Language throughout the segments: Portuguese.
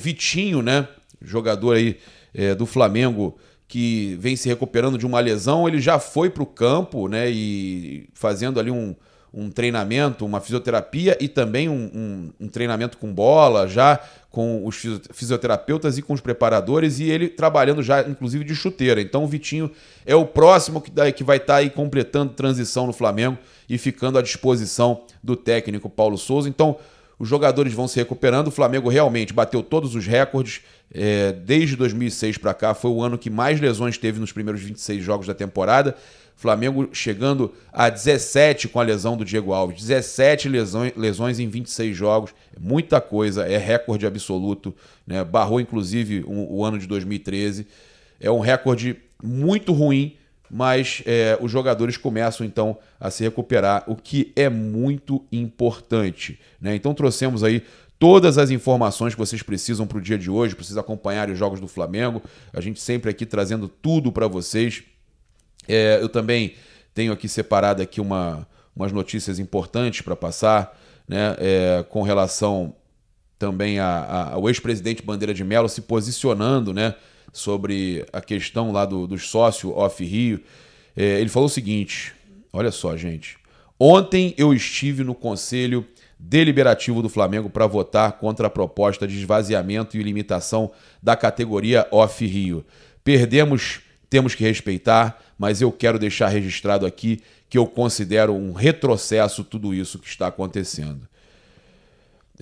Vitinho, né? Jogador aí é, do Flamengo que vem se recuperando de uma lesão, ele já foi para o campo, né? E fazendo ali um, um treinamento, uma fisioterapia e também um, um, um, treinamento com bola, já com os fisioterapeutas e com os preparadores, e ele trabalhando já, inclusive, de chuteira. Então o Vitinho é o próximo que, que vai estar tá aí completando transição no Flamengo e ficando à disposição do técnico Paulo Souza. Então, os jogadores vão se recuperando. O Flamengo realmente bateu todos os recordes. É, desde 2006 para cá, foi o ano que mais lesões teve nos primeiros 26 jogos da temporada. Flamengo chegando a 17 com a lesão do Diego Alves. 17 lesões, lesões em 26 jogos. É muita coisa, é recorde absoluto. Né? Barrou, inclusive, um, o ano de 2013. É um recorde muito ruim mas é, os jogadores começam então a se recuperar, o que é muito importante. Né? Então trouxemos aí todas as informações que vocês precisam para o dia de hoje, precisa acompanhar os jogos do Flamengo. A gente sempre aqui trazendo tudo para vocês. É, eu também tenho aqui separado aqui uma, umas notícias importantes para passar, né? É, com relação também a, a, ao ex-presidente Bandeira de Mello se posicionando, né? sobre a questão lá do, dos sócios off Rio, é, ele falou o seguinte: olha só, gente. Ontem eu estive no Conselho Deliberativo do Flamengo para votar contra a proposta de esvaziamento e limitação da categoria off Rio. Perdemos, temos que respeitar, mas eu quero deixar registrado aqui que eu considero um retrocesso tudo isso que está acontecendo.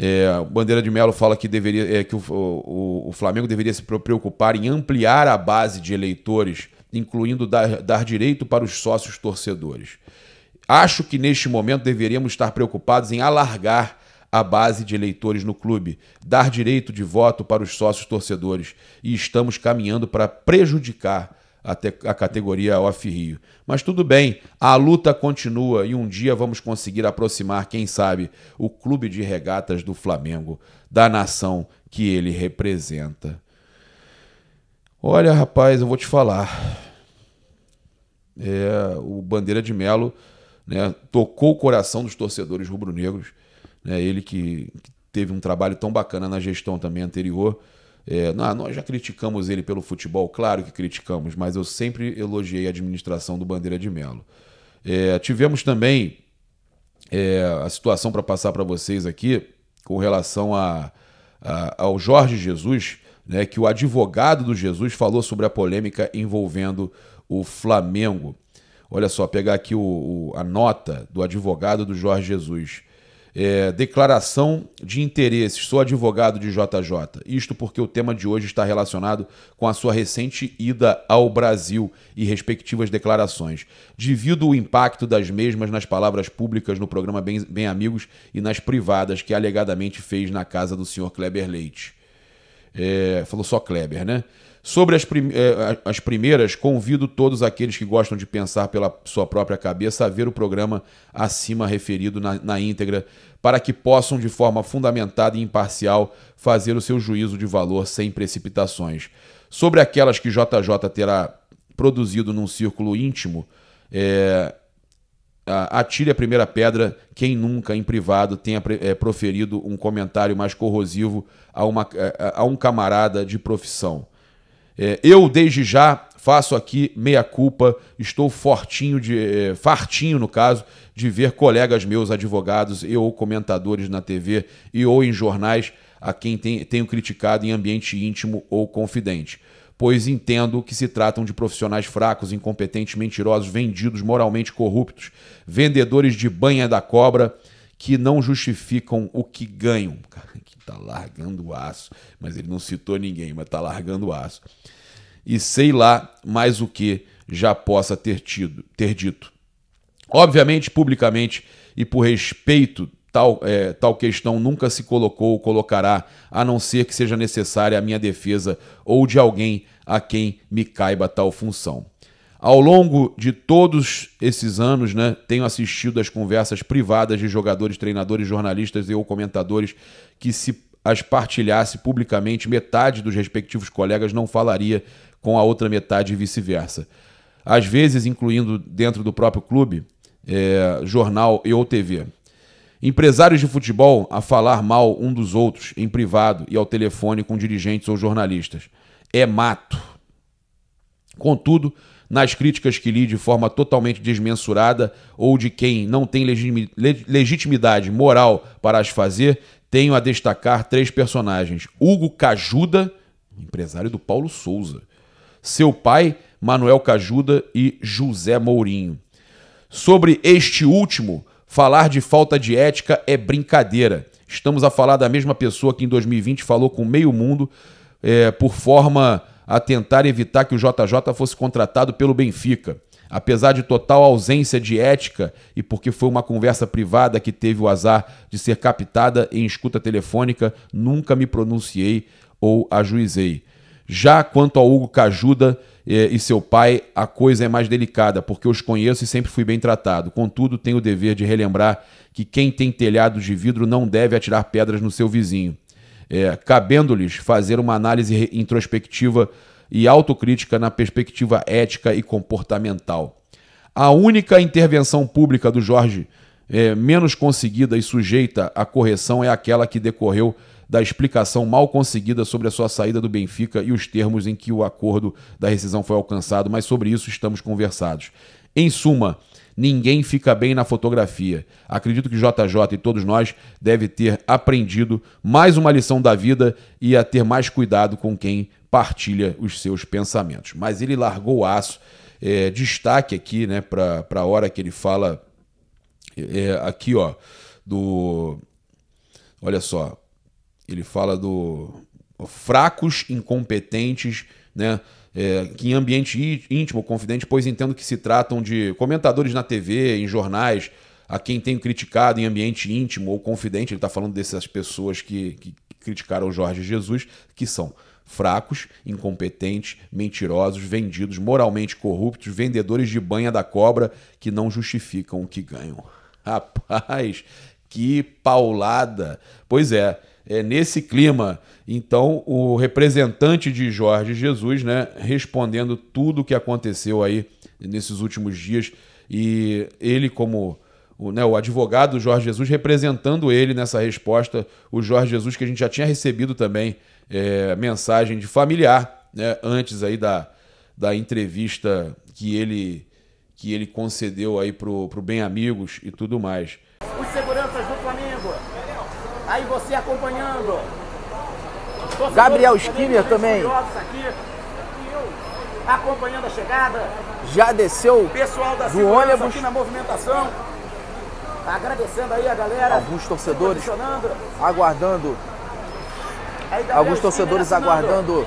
É, Bandeira de Melo fala que, deveria, é, que o, o, o, Flamengo deveria se preocupar em ampliar a base de eleitores, incluindo dar, dar direito para os sócios torcedores. Acho que neste momento deveríamos estar preocupados em alargar a base de eleitores no clube, dar direito de voto para os sócios torcedores e estamos caminhando para prejudicar até a categoria Off Rio. Mas tudo bem, a luta continua e um dia vamos conseguir aproximar, quem sabe, o clube de regatas do Flamengo da nação que ele representa. Olha, rapaz, eu vou te falar. É, o Bandeira de Melo né, tocou o coração dos torcedores rubro-negros. Né, ele que, que teve um trabalho tão bacana na gestão também anterior. É, nós já criticamos ele pelo futebol, claro que criticamos, mas eu sempre elogiei a administração do Bandeira de Melo. É, tivemos também é, a situação para passar para vocês aqui com relação a, a, ao Jorge Jesus, né, que o advogado do Jesus falou sobre a polêmica envolvendo o Flamengo. Olha só, pegar aqui o, o, a nota do advogado do Jorge Jesus. É, declaração de interesses. Sou advogado de JJ. Isto porque o tema de hoje está relacionado com a sua recente ida ao Brasil e respectivas declarações. Divido o impacto das mesmas nas palavras públicas no programa Bem, Bem Amigos e nas privadas que alegadamente fez na casa do senhor Kleber Leite. É, falou só Kleber, né? Sobre as, prim eh, as primeiras, convido todos aqueles que gostam de pensar pela sua própria cabeça a ver o programa acima referido na, na íntegra, para que possam, de forma fundamentada e imparcial, fazer o seu juízo de valor sem precipitações. Sobre aquelas que JJ terá produzido num círculo íntimo, eh, atire a primeira pedra quem nunca, em privado, tenha eh, proferido um comentário mais corrosivo a, uma, eh, a um camarada de profissão. É, eu, desde já, faço aqui meia culpa, estou fortinho de, é, fartinho no caso, de ver colegas meus advogados e ou comentadores na TV e ou em jornais a quem tem, tenho criticado em ambiente íntimo ou confidente, pois entendo que se tratam de profissionais fracos, incompetentes, mentirosos, vendidos, moralmente corruptos, vendedores de banha da cobra que não justificam o que ganham largando o aço. Mas ele não citou ninguém, mas está largando o aço. E sei lá mais o que já possa ter tido, ter dito. Obviamente, publicamente e por respeito, tal, é, tal questão nunca se colocou ou colocará, a não ser que seja necessária a minha defesa ou de alguém a quem me caiba tal função. Ao longo de todos esses anos, né, tenho assistido às conversas privadas de jogadores, treinadores, jornalistas e ou comentadores que se as partilhasse publicamente, metade dos respectivos colegas não falaria com a outra metade e vice-versa. Às vezes, incluindo dentro do próprio clube, é, jornal e ou TV. Empresários de futebol a falar mal um dos outros, em privado e ao telefone com dirigentes ou jornalistas. É mato, Contudo, nas críticas que li de forma totalmente desmensurada ou de quem não tem legitimidade moral para as fazer, tenho a destacar três personagens: Hugo Cajuda, empresário do Paulo Souza, seu pai, Manuel Cajuda e José Mourinho. Sobre este último, falar de falta de ética é brincadeira. Estamos a falar da mesma pessoa que em 2020 falou com meio mundo é, por forma a tentar evitar que o JJ fosse contratado pelo Benfica. Apesar de total ausência de ética e porque foi uma conversa privada que teve o azar de ser captada em escuta telefônica, nunca me pronunciei ou ajuizei. Já quanto ao Hugo Cajuda eh, e seu pai, a coisa é mais delicada, porque os conheço e sempre fui bem tratado. Contudo, tenho o dever de relembrar que quem tem telhados de vidro não deve atirar pedras no seu vizinho é, cabendo-lhes fazer uma análise introspectiva e autocrítica na perspectiva ética e comportamental. A única intervenção pública do Jorge é, menos conseguida e sujeita à correção é aquela que decorreu da explicação mal conseguida sobre a sua saída do Benfica e os termos em que o acordo da rescisão foi alcançado, mas sobre isso estamos conversados. Em suma, ninguém fica bem na fotografia. Acredito que JJ e todos nós deve ter aprendido mais uma lição da vida e a ter mais cuidado com quem partilha os seus pensamentos. Mas ele largou o aço. É, destaque aqui, né, para a hora que ele fala é, aqui, ó, do. Olha só, ele fala do fracos, incompetentes, né? é, em ambiente íntimo, confidente, pois entendo que se tratam de comentadores na TV, em jornais, a quem tenho criticado em ambiente íntimo ou confidente, ele está falando dessas pessoas que, que criticaram Jorge Jesus, que são fracos, incompetentes, mentirosos, vendidos, moralmente corruptos, vendedores de banha da cobra que não justificam o que ganham. Rapaz, que paulada! Pois é, é, nesse clima. Então, o representante de Jorge Jesus, né, respondendo tudo o que aconteceu aí nesses últimos dias e ele como o, né, o advogado Jorge Jesus representando ele nessa resposta, o Jorge Jesus que a gente já tinha recebido também é, mensagem de familiar né, antes aí da, da entrevista que ele que ele concedeu aí pro, pro Bem Amigos e tudo mais. O segurança Aí você acompanhando. Gabriel Skinner também. acompanhando a chegada. Já desceu Pessoal da do ônibus. aqui na movimentação. Tá agradecendo aí a galera. Alguns torcedores aguardando. Aí, Alguns torcedores aguardando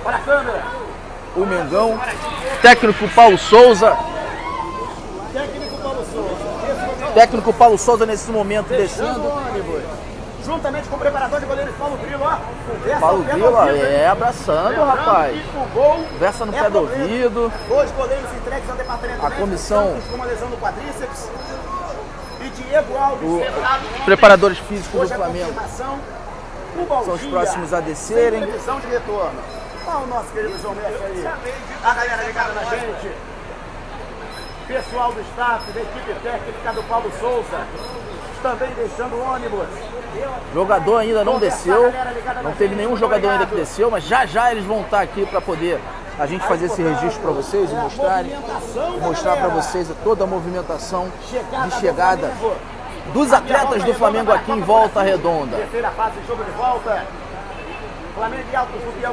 o Mengão. Técnico Paulo Souza. Técnico Paulo Souza, Técnico Paulo Souza nesse momento descendo juntamente com o preparador de goleiros Paulo Grilo, ó. Conversa Paulo é Grilo, ó, é, é, abraçando, rapaz. O gol Conversa no é pé do ouvido. Dois goleiros entregues ao departamento. A comissão. com uma lesão no quadríceps. E Diego Alves, o... preparadores físicos Hoje do é Flamengo. São os próximos a descerem. Previsão de retorno. Olha o nosso querido João Mestre aí. A galera ligada na gente. Pessoal do staff, da equipe técnica do Paulo Souza também deixando o ônibus. Jogador ainda não desceu, não teve nenhum jogador ainda que desceu, mas já já eles vão estar aqui para poder a gente fazer esse registro para vocês e mostrarem, mostrar para vocês toda a movimentação de chegada dos atletas do Flamengo aqui em Volta Redonda. Terceira fase, jogo de volta. Flamengo e Alto